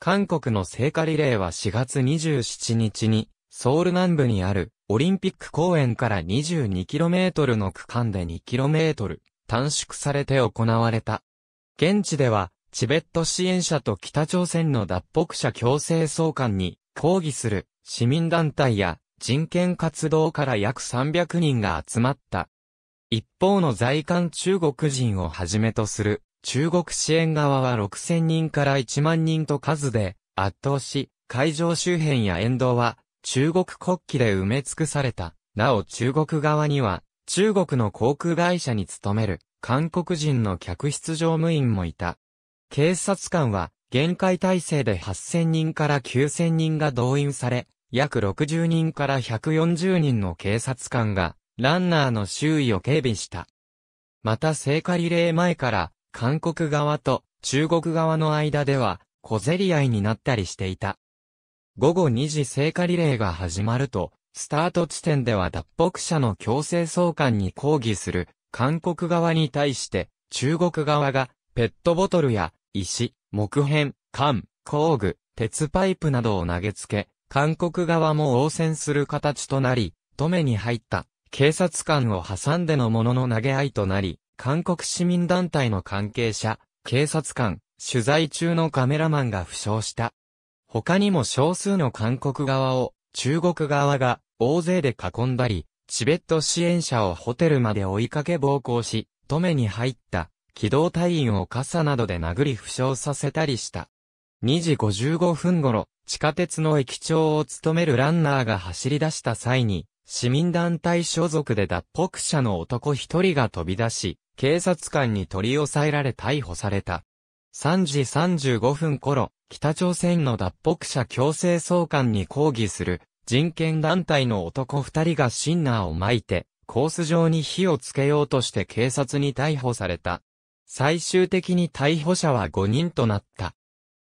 韓国の聖火リレーは4月27日にソウル南部にあるオリンピック公園から 22km の区間で 2km 短縮されて行われた。現地ではチベット支援者と北朝鮮の脱北者強制送還に抗議する市民団体や人権活動から約300人が集まった。一方の在韓中国人をはじめとする中国支援側は6000人から1万人と数で圧倒し、会場周辺や沿道は中国国旗で埋め尽くされた。なお中国側には、中国の航空会社に勤める、韓国人の客室乗務員もいた。警察官は、限界体制で8000人から9000人が動員され、約60人から140人の警察官が、ランナーの周囲を警備した。また聖火リレー前から、韓国側と中国側の間では、小競り合いになったりしていた。午後2時聖火リレーが始まると、スタート地点では脱北者の強制送還に抗議する韓国側に対して中国側がペットボトルや石、木片、缶、工具、鉄パイプなどを投げつけ、韓国側も応戦する形となり、止めに入った警察官を挟んでのものの投げ合いとなり、韓国市民団体の関係者、警察官、取材中のカメラマンが負傷した他にも少数の韓国側を中国側が大勢で囲んだり、チベット支援者をホテルまで追いかけ暴行し、止めに入った機動隊員を傘などで殴り負傷させたりした。2時55分頃、地下鉄の駅長を務めるランナーが走り出した際に、市民団体所属で脱北者の男一人が飛び出し、警察官に取り押さえられ逮捕された。3時35分頃、北朝鮮の脱北者強制送還に抗議する人権団体の男二人がシンナーを巻いて、コース上に火をつけようとして警察に逮捕された。最終的に逮捕者は5人となった。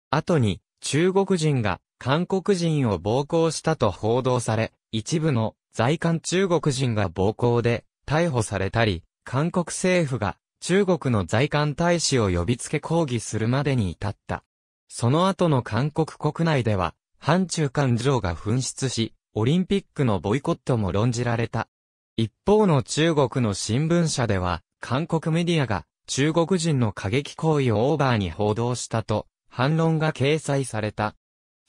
後に、中国人が韓国人を暴行したと報道され、一部の在韓中国人が暴行で逮捕されたり、韓国政府が中国の在韓大使を呼びつけ抗議するまでに至った。その後の韓国国内では、反中間情が噴出し、オリンピックのボイコットも論じられた。一方の中国の新聞社では、韓国メディアが中国人の過激行為をオーバーに報道したと、反論が掲載された。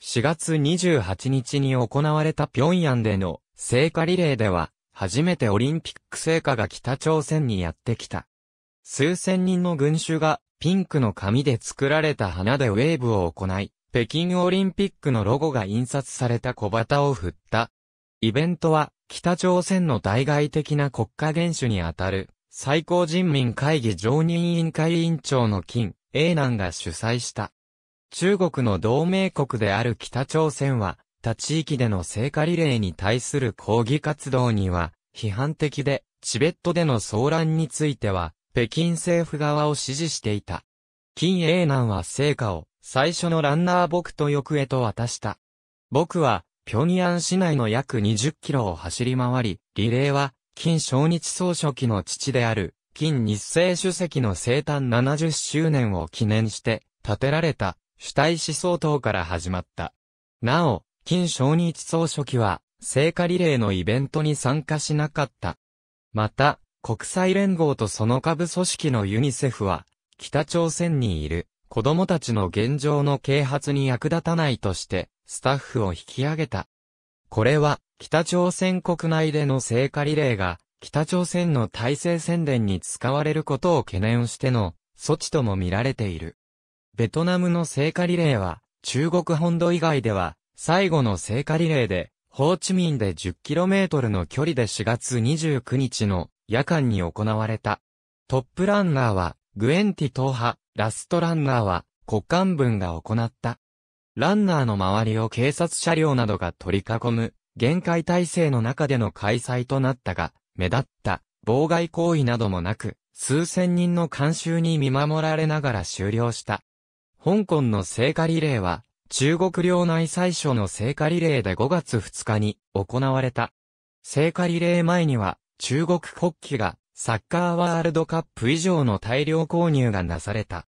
4月28日に行われた平壌での聖火リレーでは、初めてオリンピック聖火が北朝鮮にやってきた。数千人の群衆がピンクの紙で作られた花でウェーブを行い、北京オリンピックのロゴが印刷された小旗を振った。イベントは、北朝鮮の対外的な国家元首にあたる、最高人民会議常任委員会委員長の金、英南が主催した。中国の同盟国である北朝鮮は、他地域での聖火リレーに対する抗議活動には、批判的で、チベットでの騒乱については、北京政府側を支持していた。金英南は成果を最初のランナー僕と翼へと渡した。僕は、平壌市内の約20キロを走り回り、リレーは、金正日総書記の父である、金日成主席の生誕70周年を記念して、建てられた、主体思想等から始まった。なお、金正日総書記は、聖火リレーのイベントに参加しなかった。また、国際連合とその下部組織のユニセフは、北朝鮮にいる子供たちの現状の啓発に役立たないとして、スタッフを引き上げた。これは、北朝鮮国内での聖火リレーが、北朝鮮の体制宣伝に使われることを懸念しての、措置とも見られている。ベトナムの聖火リレーは、中国本土以外では、最後の聖火リレーで、ホーチミンで 10km の距離で4月29日の夜間に行われた。トップランナーは、グエンティ党派、ラストランナーは、国幹分が行った。ランナーの周りを警察車両などが取り囲む、限界体制の中での開催となったが、目立った、妨害行為などもなく、数千人の監修に見守られながら終了した。香港の聖火リレーは、中国領内最初の聖火リレーで5月2日に行われた。聖火リレー前には、中国国旗がサッカーワールドカップ以上の大量購入がなされた。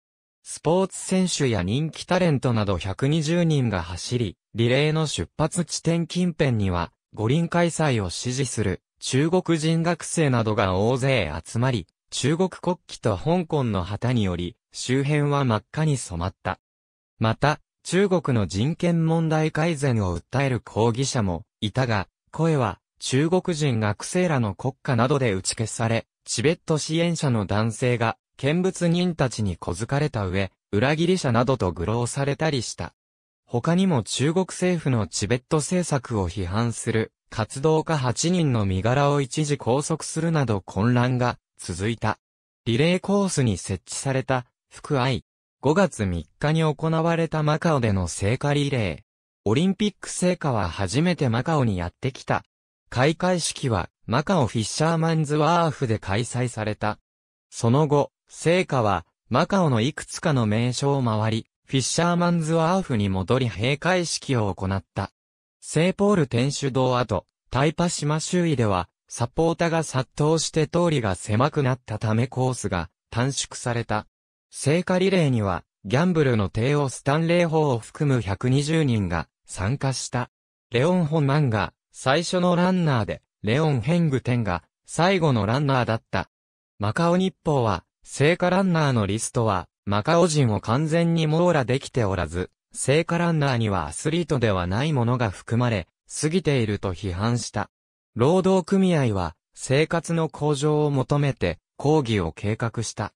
スポーツ選手や人気タレントなど120人が走り、リレーの出発地点近辺には、五輪開催を支持する中国人学生などが大勢集まり、中国国旗と香港の旗により、周辺は真っ赤に染まった。また、中国の人権問題改善を訴える抗議者もいたが、声は中国人学生らの国家などで打ち消され、チベット支援者の男性が、見物人たちに小づかれた上、裏切り者などと愚弄されたりした。他にも中国政府のチベット政策を批判する活動家8人の身柄を一時拘束するなど混乱が続いた。リレーコースに設置された福愛。5月3日に行われたマカオでの聖火リレー。オリンピック聖火は初めてマカオにやってきた開会式は、マカオフィッシャーマンズワーフで開催された。その後、聖火は、マカオのいくつかの名所を回り、フィッシャーマンズワーフに戻り閉会式を行った。聖ポール天主堂跡、タイパ島周囲では、サポーターが殺到して通りが狭くなったためコースが短縮された。聖火リレーには、ギャンブルの帝王スタンレー法を含む120人が参加した。レオン・ホンマンガ、最初のランナーで、レオン・ヘングテンが最後のランナーだった。マカオ日報は、聖火ランナーのリストは、マカオ人を完全に網羅できておらず、聖火ランナーにはアスリートではないものが含まれ、過ぎていると批判した。労働組合は、生活の向上を求めて、抗議を計画した。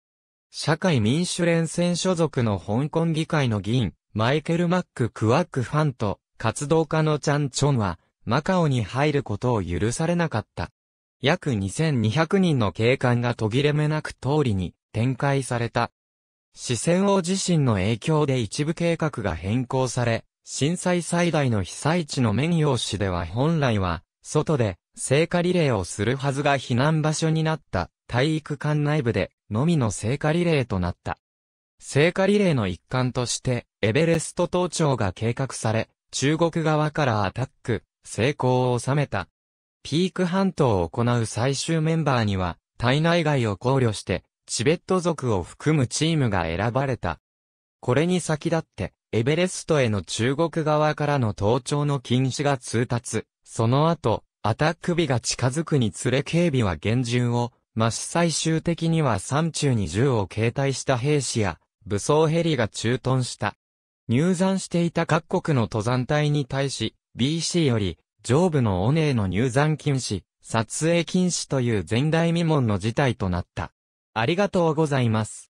社会民主連戦所属の香港議会の議員、マイケル・マック・クワック・ファンと、活動家のチャン・チョンは、マカオに入ることを許されなかった。約2200人の警官が途切れ目なく通りに展開された。四川王地震の影響で一部計画が変更され、震災最大の被災地のメ綿陽市では本来は、外で聖火リレーをするはずが避難場所になった体育館内部でのみの聖火リレーとなった。聖火リレーの一環としてエベレスト登頂が計画され、中国側からアタック、成功を収めた。ピーク半島を行う最終メンバーには、体内外を考慮して、チベット族を含むチームが選ばれた。これに先立って、エベレストへの中国側からの登頂の禁止が通達。その後、アタック日が近づくにつれ警備は厳重を、まし最終的には山中に銃を携帯した兵士や、武装ヘリが駐屯した。入山していた各国の登山隊に対し、BC より、上部のオネエの入山禁止、撮影禁止という前代未聞の事態となった。ありがとうございます。